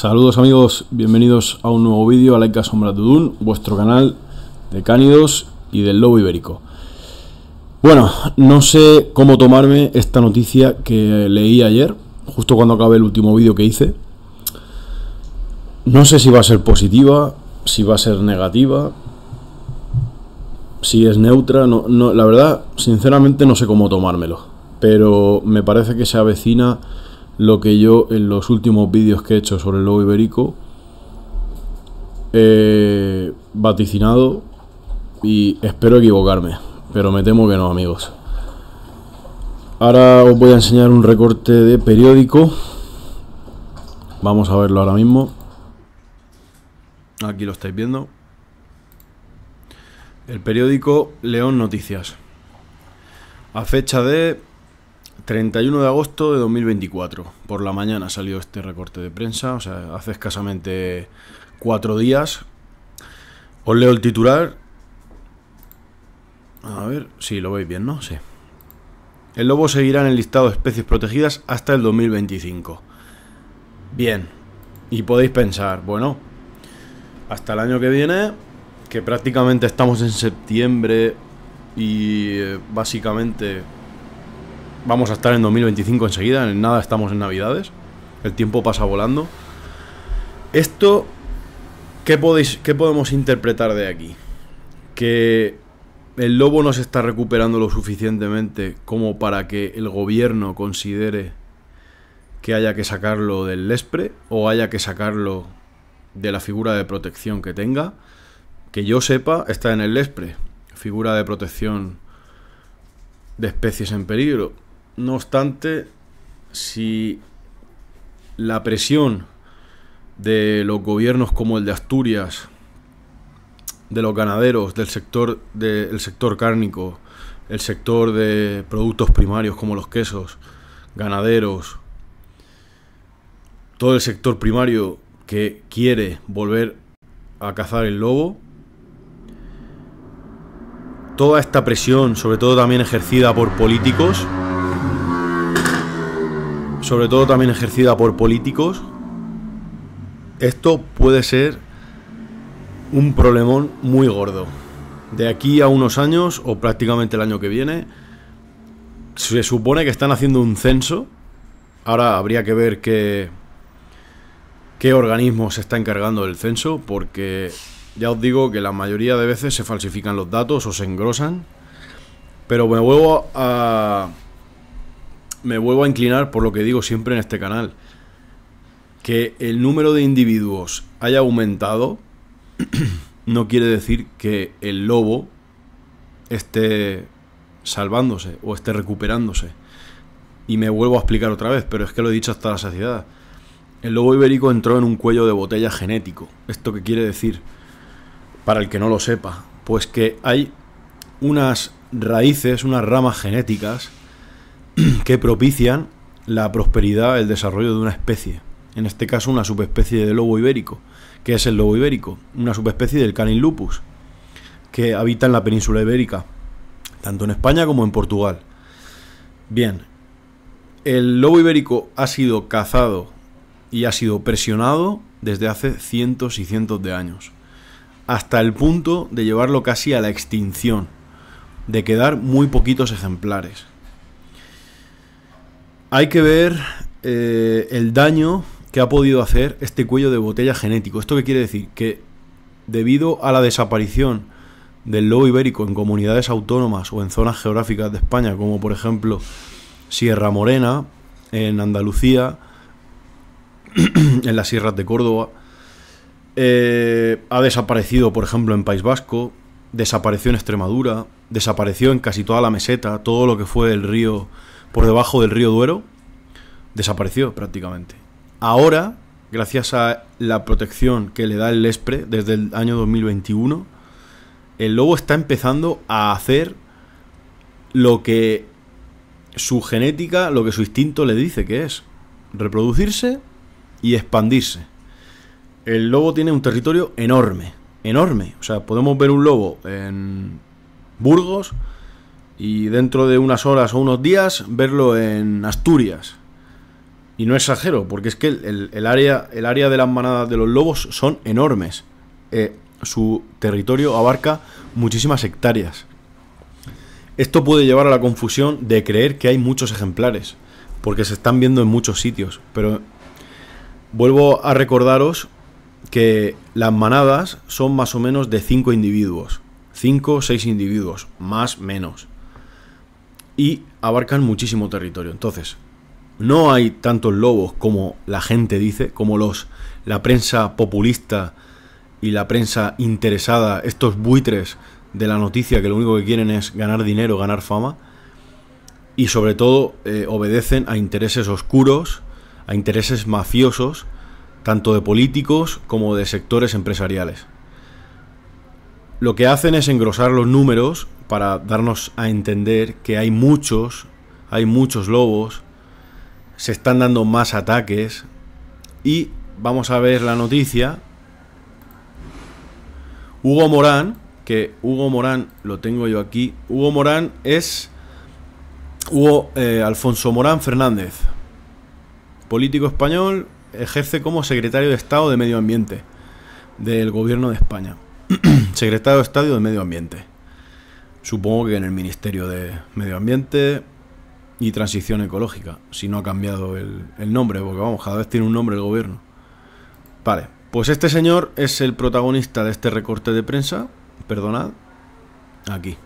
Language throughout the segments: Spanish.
Saludos amigos, bienvenidos a un nuevo vídeo a Laika Sombra Dudun, vuestro canal de cánidos y del lobo ibérico. Bueno, no sé cómo tomarme esta noticia que leí ayer, justo cuando acabé el último vídeo que hice. No sé si va a ser positiva, si va a ser negativa, si es neutra, no, la verdad, sinceramente no sé cómo tomármelo, pero me parece que se avecina lo que yo en los últimos vídeos que he hecho sobre el lobo ibérico he vaticinado y espero equivocarme, pero me temo que no amigos. Ahora os voy a enseñar un recorte de periódico. Vamos a verlo ahora mismo. Aquí lo estáis viendo. El periódico León Noticias. A fecha de 31 de agosto de 2024, por la mañana salió este recorte de prensa, o sea, hace escasamente cuatro días. Os leo el titular. A ver, si lo veis bien, ¿no? Sí. El lobo seguirá en el listado de especies protegidas hasta el 2025. Bien. Y podéis pensar, bueno, hasta el año que viene, que prácticamente estamos en septiembre y eh, básicamente Vamos a estar en 2025 enseguida, en nada estamos en Navidades. El tiempo pasa volando. Esto, ¿qué, ¿qué podemos interpretar de aquí? Que el lobo no se está recuperando lo suficientemente como para que el gobierno considere que haya que sacarlo del lespre o haya que sacarlo de la figura de protección que tenga. Que yo sepa, está en el lespre, figura de protección de especies en peligro. No obstante, si la presión de los gobiernos como el de Asturias, de los ganaderos, del sector, sector cárnico, el sector de productos primarios como los quesos, ganaderos, todo el sector primario que quiere volver a cazar el lobo, toda esta presión, sobre todo también ejercida por políticos, sobre todo también ejercida por políticos, esto puede ser un problemón muy gordo. De aquí a unos años, o prácticamente el año que viene, se supone que están haciendo un censo. Ahora habría que ver qué, qué organismo se está encargando del censo, porque ya os digo que la mayoría de veces se falsifican los datos o se engrosan. Pero me vuelvo a, me vuelvo a inclinar por lo que digo siempre en este canal. Que el número de individuos haya aumentado no quiere decir que el lobo esté salvándose o esté recuperándose. Y me vuelvo a explicar otra vez, pero es que lo he dicho hasta la saciedad. El lobo ibérico entró en un cuello de botella genético. ¿Esto qué quiere decir? Para el que no lo sepa, pues que hay unas raíces, unas ramas genéticas que propician la prosperidad, el desarrollo de una especie. En este caso, una subespecie de lobo ibérico. que es el lobo ibérico? Una subespecie del Canin lupus, que habita en la península ibérica, tanto en España como en Portugal. Bien, el lobo ibérico ha sido cazado y ha sido presionado desde hace cientos y cientos de años, hasta el punto de llevarlo casi a la extinción, de quedar muy poquitos ejemplares. Hay que ver eh, el daño que ha podido hacer este cuello de botella genético. ¿Esto qué quiere decir? Que debido a la desaparición del lobo ibérico en comunidades autónomas o en zonas geográficas de España, como por ejemplo Sierra Morena, en Andalucía, en las sierras de Córdoba, eh, ha desaparecido, por ejemplo, en País Vasco, desapareció en Extremadura, desapareció en casi toda la meseta, todo lo que fue el río por debajo del río Duero, desapareció prácticamente. Ahora, gracias a la protección que le da el Lespre desde el año 2021, el lobo está empezando a hacer lo que su genética, lo que su instinto le dice que es reproducirse y expandirse. El lobo tiene un territorio enorme, enorme. O sea, podemos ver un lobo en Burgos, y dentro de unas horas o unos días verlo en Asturias. Y no exagero, porque es que el, área, el área de las manadas de los lobos son enormes. Eh, su territorio abarca muchísimas hectáreas. Esto puede llevar a la confusión de creer que hay muchos ejemplares, porque se están viendo en muchos sitios. Pero vuelvo a recordaros que las manadas son más o menos de 5 individuos. 5 o 6 individuos, más o menos y abarcan muchísimo territorio. Entonces, no hay tantos lobos como la gente dice, como los la prensa populista y la prensa interesada, estos buitres de la noticia que lo único que quieren es ganar dinero, ganar fama y sobre todo eh, obedecen a intereses oscuros, a intereses mafiosos, tanto de políticos como de sectores empresariales. Lo que hacen es engrosar los números para darnos a entender que hay muchos, hay muchos lobos, se están dando más ataques y vamos a ver la noticia. Hugo Morán, que Hugo Morán lo tengo yo aquí, Hugo Morán es Hugo eh, Alfonso Morán Fernández, político español, ejerce como secretario de Estado de Medio Ambiente del Gobierno de España. secretario de Estado de Medio Ambiente. Supongo que en el Ministerio de Medio Ambiente y Transición Ecológica, si no ha cambiado el, nombre, porque vamos, cada vez tiene un nombre el gobierno. Vale, pues este señor es el protagonista de este recorte de prensa, perdonad, aquí.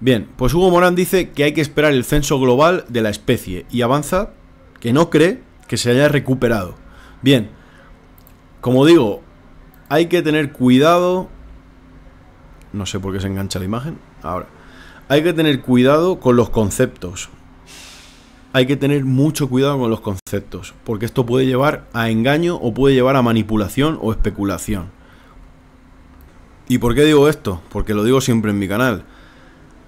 Bien, pues Hugo Morán dice que hay que esperar el censo global de la especie y avanza que no cree que se haya recuperado. Bien, como digo, hay que tener cuidado no sé por qué se engancha la imagen. Ahora, hay que tener cuidado con los conceptos. Hay que tener mucho cuidado con los conceptos, porque esto puede llevar a engaño o puede llevar a manipulación o especulación. ¿Y por qué digo esto? Porque lo digo siempre en mi canal.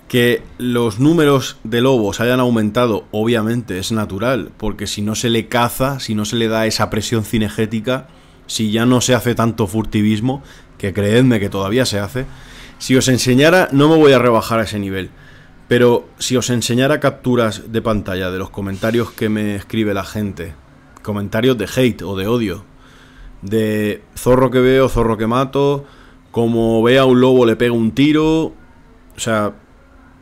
Que los números de lobos hayan aumentado, obviamente, es natural, porque si no se le caza, si no se le da esa presión cinegética, si ya no se hace tanto furtivismo, que creedme que todavía se hace, si os enseñara, no me voy a rebajar a ese nivel, pero si os enseñara capturas de pantalla de los comentarios que me escribe la gente, comentarios de hate o de odio, de zorro que veo, zorro que mato, como vea un lobo le pega un tiro, o sea,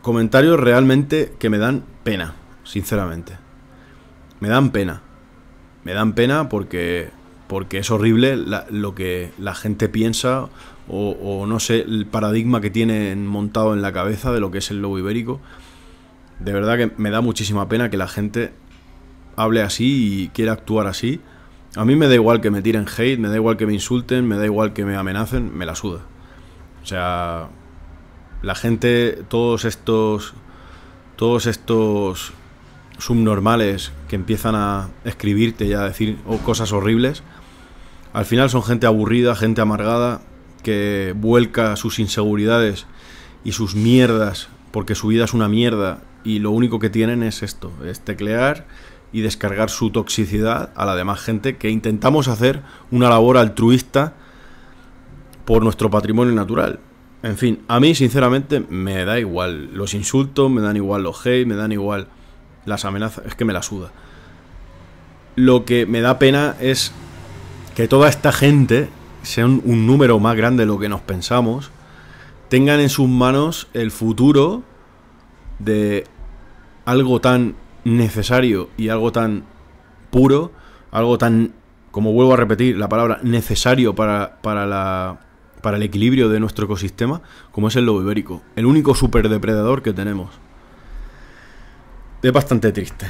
comentarios realmente que me dan pena, sinceramente. Me dan pena. Me dan pena porque porque es horrible lo que la gente piensa o, no sé, el paradigma que tienen montado en la cabeza de lo que es el lobo ibérico. De verdad que me da muchísima pena que la gente hable así y quiera actuar así. A mí me da igual que me tiren hate, me da igual que me insulten, me da igual que me amenacen, me la suda. O sea, la gente, todos estos, todos estos subnormales que empiezan a escribirte y a decir oh, cosas horribles, al final son gente aburrida, gente amargada, que vuelca sus inseguridades y sus mierdas, porque su vida es una mierda y lo único que tienen es esto, es teclear y descargar su toxicidad a la demás gente que intentamos hacer una labor altruista por nuestro patrimonio natural. En fin, a mí sinceramente me da igual los insultos, me dan igual los hate, me dan igual las amenazas, es que me la suda. Lo que me da pena es que toda esta gente sean un número más grande de lo que nos pensamos, tengan en sus manos el futuro de algo tan necesario y algo tan puro, algo tan, como vuelvo a repetir la palabra, necesario para, para, la, para el equilibrio de nuestro ecosistema, como es el lobo ibérico, el único superdepredador que tenemos. Es bastante triste.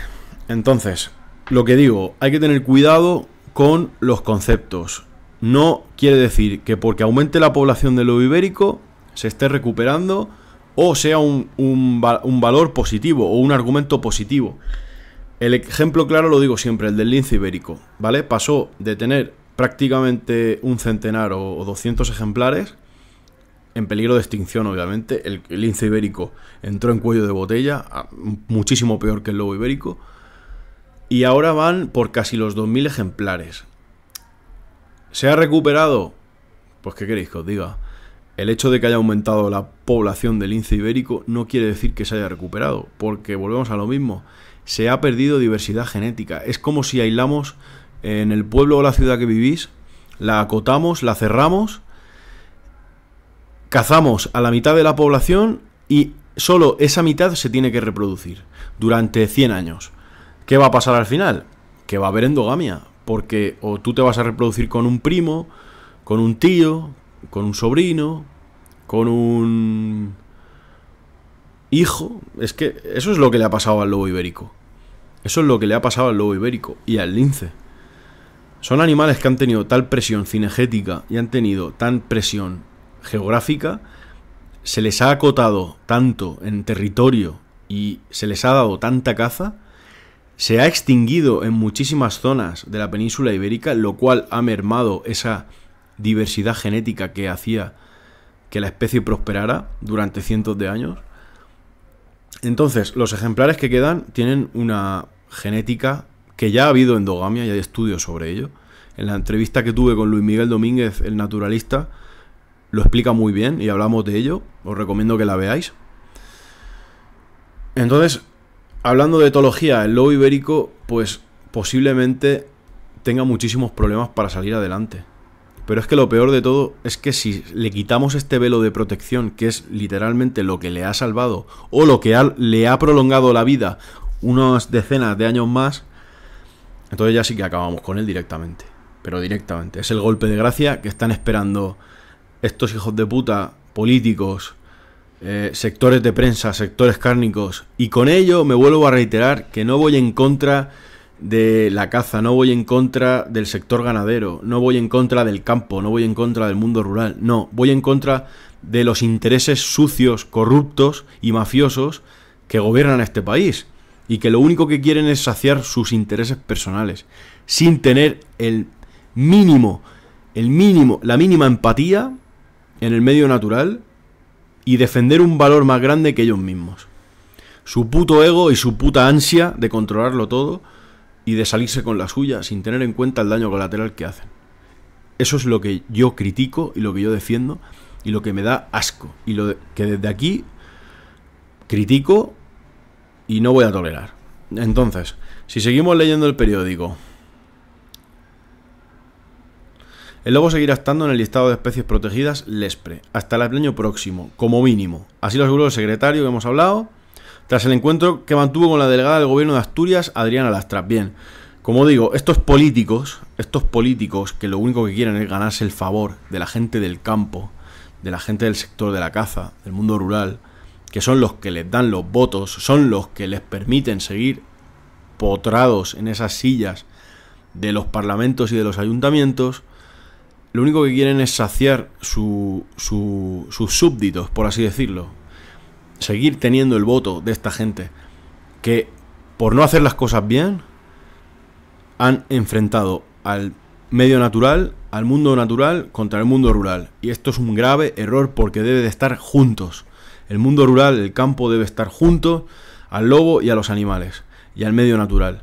Entonces, lo que digo, hay que tener cuidado con los conceptos no quiere decir que porque aumente la población del lobo ibérico se esté recuperando o sea un, valor positivo o un argumento positivo. El ejemplo claro lo digo siempre, el del lince ibérico, ¿vale? Pasó de tener prácticamente un centenar o, 200 ejemplares, en peligro de extinción obviamente, el, el, lince ibérico entró en cuello de botella, muchísimo peor que el lobo ibérico, y ahora van por casi los 2.000 ejemplares. ¿Se ha recuperado? Pues qué queréis que os diga. El hecho de que haya aumentado la población del lince ibérico no quiere decir que se haya recuperado, porque volvemos a lo mismo. Se ha perdido diversidad genética. Es como si aislamos en el pueblo o la ciudad que vivís, la acotamos, la cerramos, cazamos a la mitad de la población y solo esa mitad se tiene que reproducir durante 100 años. ¿Qué va a pasar al final? Que va a haber endogamia, porque o tú te vas a reproducir con un primo, con un tío, con un sobrino, con un hijo. Es que eso es lo que le ha pasado al lobo ibérico. Eso es lo que le ha pasado al lobo ibérico y al lince. Son animales que han tenido tal presión cinegética y han tenido tan presión geográfica, se les ha acotado tanto en territorio y se les ha dado tanta caza se ha extinguido en muchísimas zonas de la península ibérica, lo cual ha mermado esa diversidad genética que hacía que la especie prosperara durante cientos de años. Entonces, los ejemplares que quedan tienen una genética que ya ha habido endogamia y hay estudios sobre ello. En la entrevista que tuve con Luis Miguel Domínguez, el naturalista, lo explica muy bien y hablamos de ello. Os recomiendo que la veáis. Entonces, hablando de etología, el lobo ibérico, pues posiblemente tenga muchísimos problemas para salir adelante. Pero es que lo peor de todo es que si le quitamos este velo de protección, que es literalmente lo que le ha salvado o lo que le ha prolongado la vida unas decenas de años más, entonces ya sí que acabamos con él directamente. Pero directamente. Es el golpe de gracia que están esperando estos hijos de puta políticos eh, sectores de prensa, sectores cárnicos. Y con ello me vuelvo a reiterar que no voy en contra de la caza, no voy en contra del sector ganadero, no voy en contra del campo, no voy en contra del mundo rural, no, voy en contra de los intereses sucios, corruptos y mafiosos que gobiernan este país y que lo único que quieren es saciar sus intereses personales sin tener el mínimo, el mínimo, la mínima empatía en el medio natural y defender un valor más grande que ellos mismos. Su puto ego y su puta ansia de controlarlo todo y de salirse con la suya sin tener en cuenta el daño colateral que hacen. Eso es lo que yo critico y lo que yo defiendo y lo que me da asco y lo que desde aquí critico y no voy a tolerar. Entonces, si seguimos leyendo el periódico, El lobo seguirá estando en el listado de especies protegidas LESPRE hasta el año próximo, como mínimo. Así lo aseguró el secretario que hemos hablado, tras el encuentro que mantuvo con la delegada del gobierno de Asturias, Adriana Lastras. Bien, como digo, estos políticos, estos políticos que lo único que quieren es ganarse el favor de la gente del campo, de la gente del sector de la caza, del mundo rural, que son los que les dan los votos, son los que les permiten seguir potrados en esas sillas de los parlamentos y de los ayuntamientos, lo único que quieren es saciar su, sus súbditos, por así decirlo. Seguir teniendo el voto de esta gente que, por no hacer las cosas bien, han enfrentado al medio natural, al mundo natural contra el mundo rural. Y esto es un grave error porque debe de estar juntos. El mundo rural, el campo debe estar junto al lobo y a los animales y al medio natural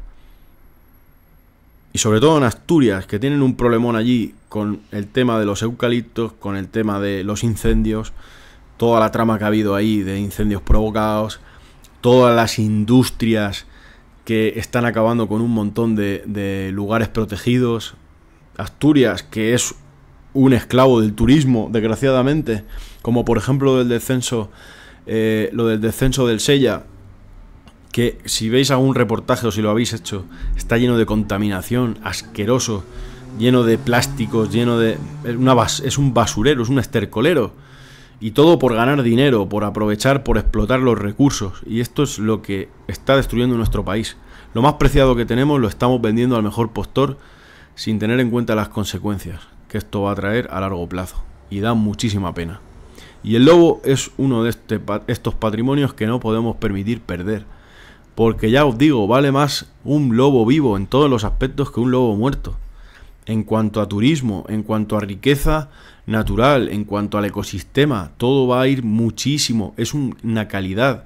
y sobre todo en Asturias, que tienen un problemón allí con el tema de los eucaliptos, con el tema de los incendios, toda la trama que ha habido ahí de incendios provocados, todas las industrias que están acabando con un montón de, de lugares protegidos. Asturias, que es un esclavo del turismo, desgraciadamente, como por ejemplo el descenso, eh, lo del descenso del Sella, que si veis algún reportaje o si lo habéis hecho, está lleno de contaminación, asqueroso, lleno de plásticos, lleno de... Es, una es un basurero, es un estercolero. Y todo por ganar dinero, por aprovechar, por explotar los recursos. Y esto es lo que está destruyendo nuestro país. Lo más preciado que tenemos lo estamos vendiendo al mejor postor sin tener en cuenta las consecuencias que esto va a traer a largo plazo. Y da muchísima pena. Y el lobo es uno de este estos patrimonios que no podemos permitir perder porque ya os digo, vale más un lobo vivo en todos los aspectos que un lobo muerto. En cuanto a turismo, en cuanto a riqueza natural, en cuanto al ecosistema, todo va a ir muchísimo. Es una calidad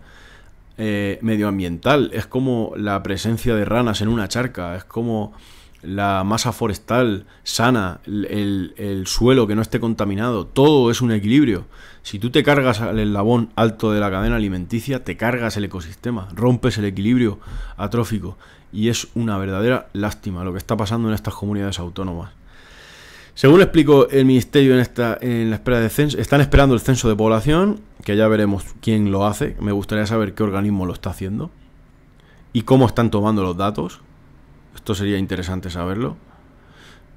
eh, medioambiental. Es como la presencia de ranas en una charca. Es como la masa forestal sana, el, suelo que no esté contaminado, todo es un equilibrio. Si tú te cargas al eslabón alto de la cadena alimenticia, te cargas el ecosistema, rompes el equilibrio atrófico. Y es una verdadera lástima lo que está pasando en estas comunidades autónomas. Según explicó el Ministerio en, esta, en la espera de censo, están esperando el censo de población, que ya veremos quién lo hace. Me gustaría saber qué organismo lo está haciendo y cómo están tomando los datos esto sería interesante saberlo.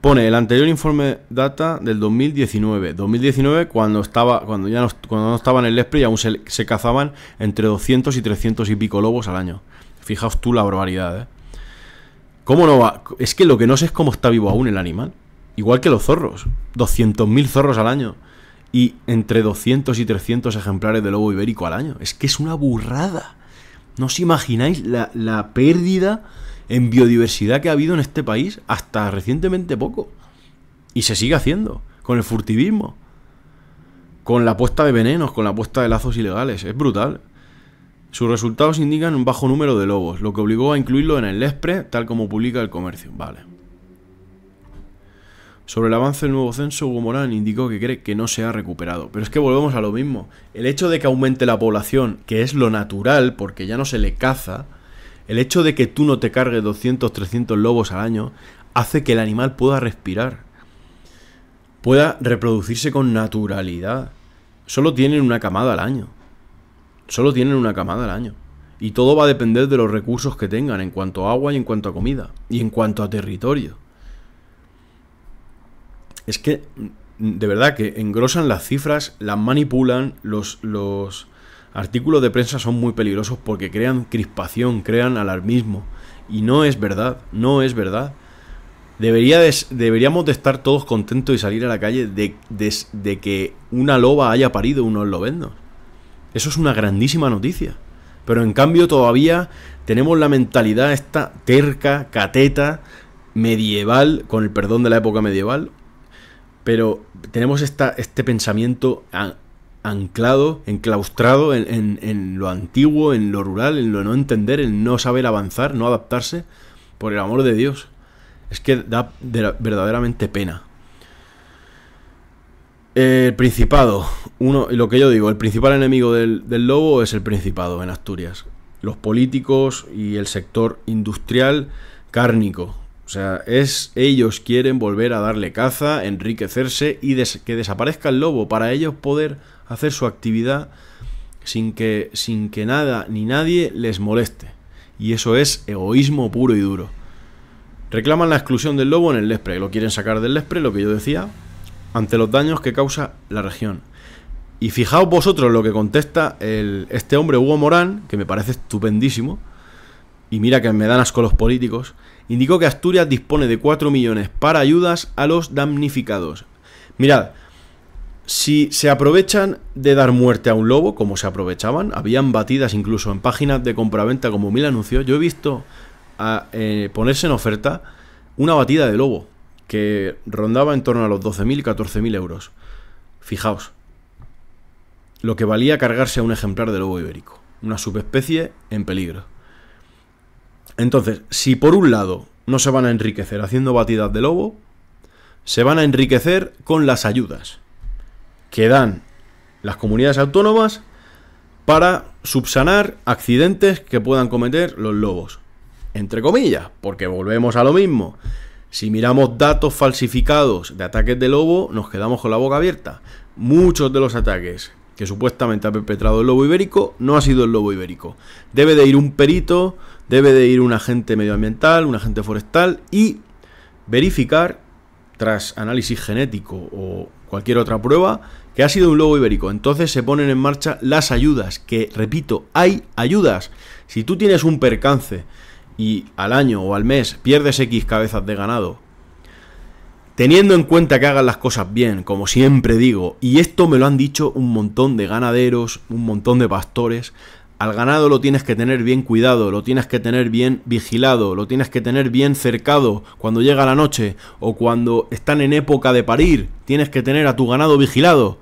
Pone el anterior informe data del 2019. 2019 cuando estaba cuando ya no, cuando no estaba en el Lespre y aún se, cazaban entre 200 y 300 y pico lobos al año. Fijaos tú la barbaridad, ¿eh? ¿Cómo no va? Es que lo que no sé es cómo está vivo aún el animal. Igual que los zorros. 200.000 zorros al año. Y entre 200 y 300 ejemplares de lobo ibérico al año. Es que es una burrada. No os imagináis la, la pérdida en biodiversidad que ha habido en este país hasta recientemente poco. Y se sigue haciendo, con el furtivismo, con la puesta de venenos, con la puesta de lazos ilegales. Es brutal. Sus resultados indican un bajo número de lobos, lo que obligó a incluirlo en el LESPRE, tal como publica el comercio. Vale. Sobre el avance del nuevo censo, Hugo Morán indicó que cree que no se ha recuperado. Pero es que volvemos a lo mismo. El hecho de que aumente la población, que es lo natural, porque ya no se le caza, el hecho de que tú no te cargues 200, 300 lobos al año hace que el animal pueda respirar, pueda reproducirse con naturalidad. Solo tienen una camada al año. Solo tienen una camada al año. Y todo va a depender de los recursos que tengan en cuanto a agua y en cuanto a comida y en cuanto a territorio. Es que, de verdad, que engrosan las cifras, las manipulan, los, los, artículos de prensa son muy peligrosos porque crean crispación, crean alarmismo. Y no es verdad, no es verdad. Debería deberíamos de estar todos contentos y salir a la calle de, de, que una loba haya parido unos lobendos. Eso es una grandísima noticia. Pero en cambio todavía tenemos la mentalidad esta terca, cateta, medieval, con el perdón de la época medieval. Pero tenemos esta, este pensamiento anclado, enclaustrado en, lo antiguo, en lo rural, en lo no entender, en no saber avanzar, no adaptarse, por el amor de Dios. Es que da verdaderamente pena. El Principado, uno, lo que yo digo, el principal enemigo del, lobo es el Principado en Asturias. Los políticos y el sector industrial cárnico, o sea, es ellos quieren volver a darle caza, enriquecerse y que desaparezca el lobo para ellos poder hacer su actividad sin que, sin que nada ni nadie les moleste. Y eso es egoísmo puro y duro. Reclaman la exclusión del lobo en el Lespre, lo quieren sacar del Lespre, lo que yo decía, ante los daños que causa la región. Y fijaos vosotros lo que contesta este hombre Hugo Morán, que me parece estupendísimo, y mira que me dan asco los políticos, indicó que Asturias dispone de 4 millones para ayudas a los damnificados. Mirad, si se aprovechan de dar muerte a un lobo, como se aprovechaban, habían batidas incluso en páginas de compraventa como Mil Anuncios, yo he visto a, eh, ponerse en oferta una batida de lobo que rondaba en torno a los 12.000, 14.000 euros. Fijaos, lo que valía cargarse a un ejemplar de lobo ibérico, una subespecie en peligro. Entonces, si por un lado no se van a enriquecer haciendo batidas de lobo, se van a enriquecer con las ayudas que dan las comunidades autónomas para subsanar accidentes que puedan cometer los lobos. Entre comillas, porque volvemos a lo mismo. Si miramos datos falsificados de ataques de lobo, nos quedamos con la boca abierta. Muchos de los ataques que supuestamente ha perpetrado el lobo ibérico no ha sido el lobo ibérico. Debe de ir un perito, debe de ir un agente medioambiental, un agente forestal y verificar, tras análisis genético o cualquier otra prueba, que ha sido un lobo ibérico. Entonces se ponen en marcha las ayudas, que repito, hay ayudas. Si tú tienes un percance y al año o al mes pierdes X cabezas de ganado, teniendo en cuenta que hagan las cosas bien, como siempre digo, y esto me lo han dicho un montón de ganaderos, un montón de pastores, al ganado lo tienes que tener bien cuidado, lo tienes que tener bien vigilado, lo tienes que tener bien cercado cuando llega la noche o cuando están en época de parir. Tienes que tener a tu ganado vigilado,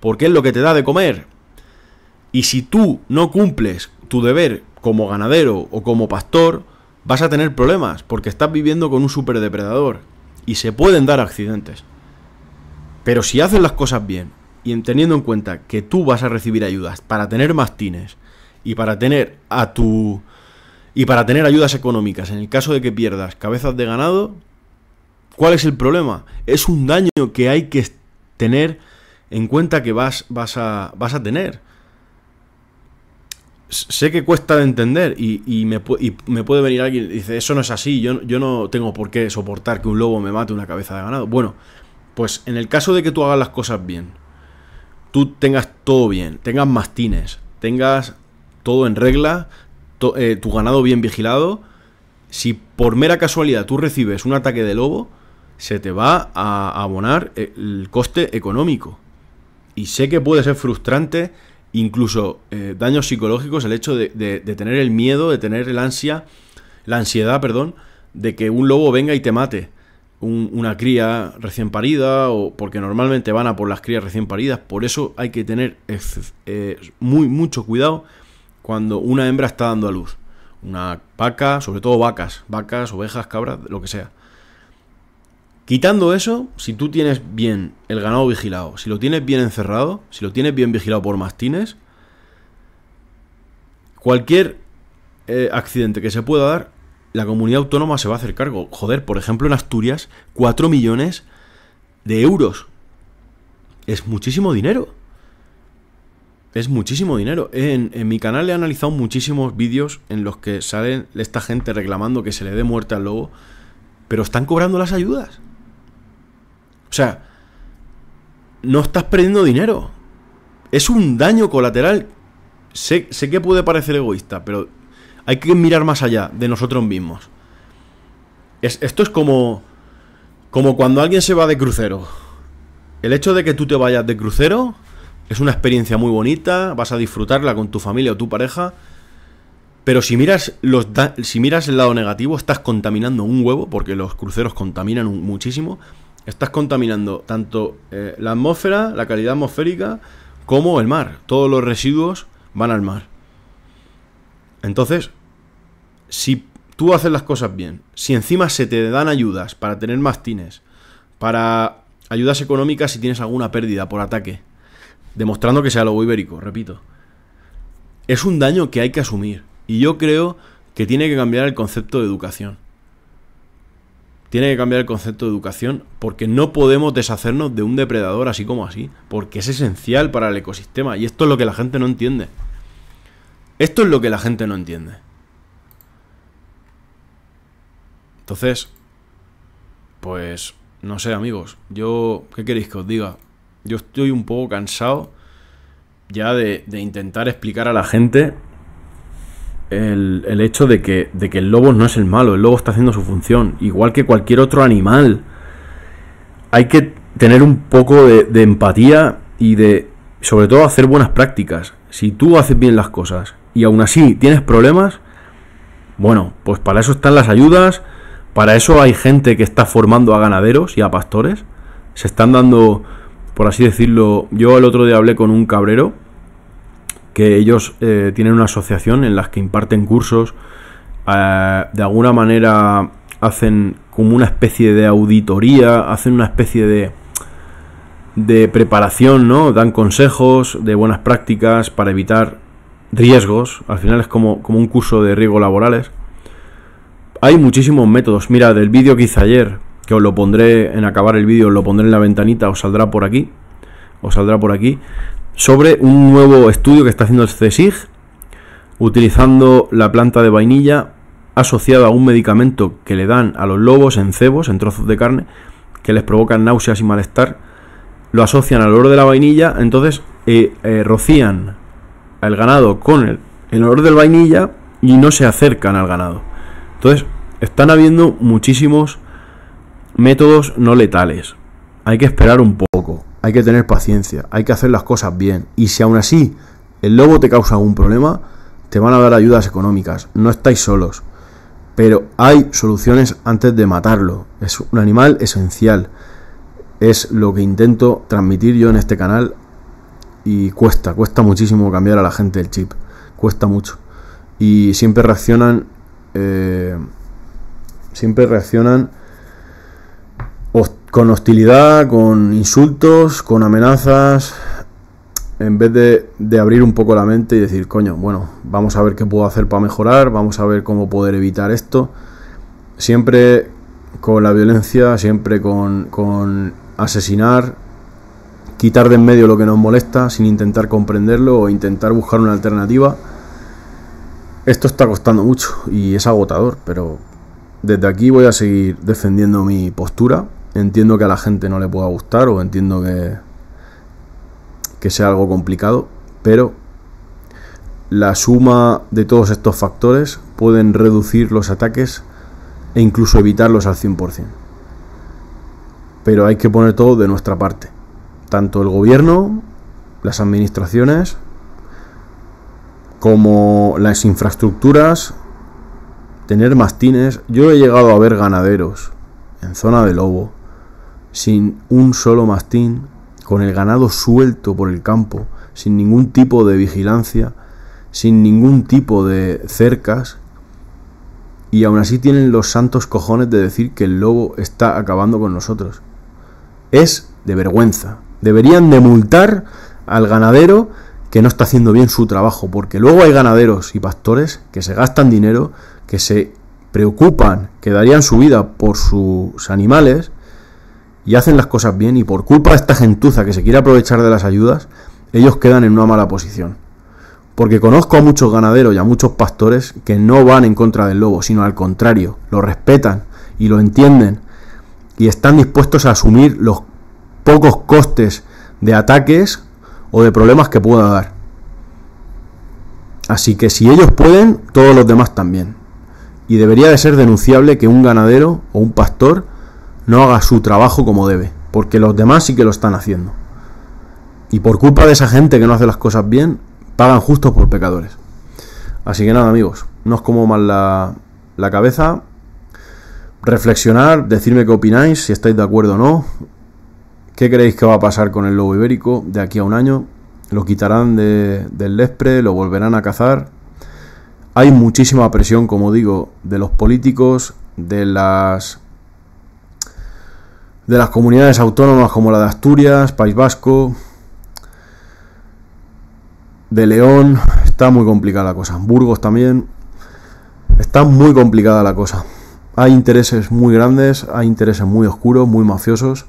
porque es lo que te da de comer. Y si tú no cumples tu deber como ganadero o como pastor, vas a tener problemas, porque estás viviendo con un superdepredador. Y se pueden dar accidentes. Pero si haces las cosas bien, y teniendo en cuenta que tú vas a recibir ayudas para tener mastines y para tener a tu y para tener ayudas económicas en el caso de que pierdas cabezas de ganado, ¿cuál es el problema? Es un daño que hay que tener en cuenta que vas, vas, a, vas a tener. Sé que cuesta de entender y, me, puede venir alguien y dice, eso no es así, yo, yo no tengo por qué soportar que un lobo me mate una cabeza de ganado. Bueno, pues en el caso de que tú hagas las cosas bien, tú tengas todo bien, tengas mastines, tengas todo en regla, eh, tu ganado bien vigilado. Si por mera casualidad tú recibes un ataque de lobo, se te va a abonar el coste económico. Y sé que puede ser frustrante, incluso eh, daños psicológicos, el hecho de, tener el miedo, de tener el ansia, la ansiedad, perdón, de que un lobo venga y te mate. una cría recién parida, o porque normalmente van a por las crías recién paridas, por eso hay que tener eh, muy, mucho cuidado cuando una hembra está dando a luz. Una vaca, sobre todo vacas, vacas, ovejas, cabras, lo que sea. Quitando eso, si tú tienes bien el ganado vigilado, si lo tienes bien encerrado, si lo tienes bien vigilado por mastines, cualquier eh, accidente que se pueda dar, la comunidad autónoma se va a hacer cargo. Joder, por ejemplo, en Asturias, 4 millones de euros. Es muchísimo dinero. Es muchísimo dinero. En, mi canal he analizado muchísimos vídeos en los que salen esta gente reclamando que se le dé muerte al lobo, pero están cobrando las ayudas. O sea, no estás perdiendo dinero. Es un daño colateral. Sé, sé que puede parecer egoísta, pero hay que mirar más allá de nosotros mismos. esto es como, como cuando alguien se va de crucero. El hecho de que tú te vayas de crucero es una experiencia muy bonita, vas a disfrutarla con tu familia o tu pareja. Pero si miras, los si miras el lado negativo, estás contaminando un huevo, porque los cruceros contaminan muchísimo. Estás contaminando tanto eh, la atmósfera, la calidad atmosférica, como el mar. Todos los residuos van al mar. Entonces, si tú haces las cosas bien, si encima se te dan ayudas para tener más tines, para ayudas económicas si tienes alguna pérdida por ataque, demostrando que sea lobo ibérico, repito. Es un daño que hay que asumir. Y yo creo que tiene que cambiar el concepto de educación. Tiene que cambiar el concepto de educación porque no podemos deshacernos de un depredador así como así, porque es esencial para el ecosistema y esto es lo que la gente no entiende. Esto es lo que la gente no entiende. Entonces, pues no sé amigos, yo, ¿qué queréis que os diga? Yo estoy un poco cansado ya de, intentar explicar a la gente el, hecho de que, de que el lobo no es el malo, el lobo está haciendo su función, igual que cualquier otro animal. Hay que tener un poco de, de empatía y de, sobre todo, hacer buenas prácticas. Si tú haces bien las cosas y aún así tienes problemas, bueno, pues para eso están las ayudas, para eso hay gente que está formando a ganaderos y a pastores, se están dando por así decirlo, yo el otro día hablé con un cabrero, que ellos eh, tienen una asociación en las que imparten cursos, eh, de alguna manera hacen como una especie de auditoría, hacen una especie de de preparación, ¿no? Dan consejos de buenas prácticas para evitar riesgos. Al final es como, como un curso de riesgos laborales. Hay muchísimos métodos. Mira, del vídeo que hice ayer, que os lo pondré en acabar el vídeo, ...os lo pondré en la ventanita, os saldrá por aquí, os saldrá por aquí, sobre un nuevo estudio que está haciendo el CSIG, utilizando la planta de vainilla asociada a un medicamento que le dan a los lobos en cebos, en trozos de carne, que les provocan náuseas y malestar, lo asocian al olor de la vainilla, entonces eh, eh, rocían al ganado con el, olor del vainilla y no se acercan al ganado. Entonces, están habiendo muchísimos métodos no letales. Hay que esperar un poco, hay que tener paciencia, hay que hacer las cosas bien. Y si aún así el lobo te causa algún problema, te van a dar ayudas económicas, no estáis solos. Pero hay soluciones antes de matarlo. Es un animal esencial. Es lo que intento transmitir yo en este canal. Y cuesta, cuesta muchísimo cambiar a la gente el chip. Cuesta mucho. Y siempre reaccionan... Eh, siempre reaccionan con hostilidad, con insultos, con amenazas, en vez de, abrir un poco la mente y decir, coño, bueno, vamos a ver qué puedo hacer para mejorar, vamos a ver cómo poder evitar esto. Siempre con la violencia, siempre con, con asesinar, quitar de en medio lo que nos molesta sin intentar comprenderlo o intentar buscar una alternativa. Esto está costando mucho y es agotador, pero desde aquí voy a seguir defendiendo mi postura, Entiendo que a la gente no le pueda gustar o entiendo que, que sea algo complicado, pero la suma de todos estos factores pueden reducir los ataques e incluso evitarlos al 100%. Pero hay que poner todo de nuestra parte, tanto el gobierno, las administraciones, como las infraestructuras, tener mastines. Yo he llegado a ver ganaderos en zona de lobo sin un solo mastín, con el ganado suelto por el campo, sin ningún tipo de vigilancia, sin ningún tipo de cercas, y aún así tienen los santos cojones de decir que el lobo está acabando con nosotros. Es de vergüenza. Deberían de multar al ganadero que no está haciendo bien su trabajo, porque luego hay ganaderos y pastores que se gastan dinero, que se preocupan, que darían su vida por sus animales, y hacen las cosas bien y por culpa de esta gentuza que se quiere aprovechar de las ayudas, ellos quedan en una mala posición. Porque conozco a muchos ganaderos y a muchos pastores que no van en contra del lobo, sino al contrario, lo respetan y lo entienden y están dispuestos a asumir los pocos costes de ataques o de problemas que pueda dar. Así que si ellos pueden, todos los demás también. Y debería de ser denunciable que un ganadero o un pastor no haga su trabajo como debe, porque los demás sí que lo están haciendo. Y por culpa de esa gente que no hace las cosas bien, pagan justos por pecadores. Así que nada, amigos, no os como mal la, cabeza. Reflexionar, decirme qué opináis, si estáis de acuerdo o no. ¿Qué creéis que va a pasar con el lobo ibérico de aquí a un año? ¿Lo quitarán de, del Lespre? ¿Lo volverán a cazar? Hay muchísima presión, como digo, de los políticos, de las de las comunidades autónomas como la de Asturias, País Vasco, de León, está muy complicada la cosa. Burgos también, está muy complicada la cosa. Hay intereses muy grandes, hay intereses muy oscuros, muy mafiosos.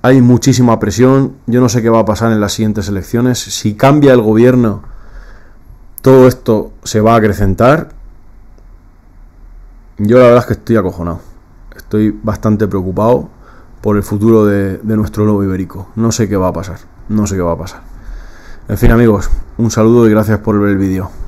Hay muchísima presión. Yo no sé qué va a pasar en las siguientes elecciones. Si cambia el gobierno, todo esto se va a acrecentar. Yo la verdad es que estoy acojonado. Estoy bastante preocupado por el futuro de, nuestro lobo ibérico. No sé qué va a pasar, no sé qué va a pasar. En fin amigos, un saludo y gracias por ver el vídeo.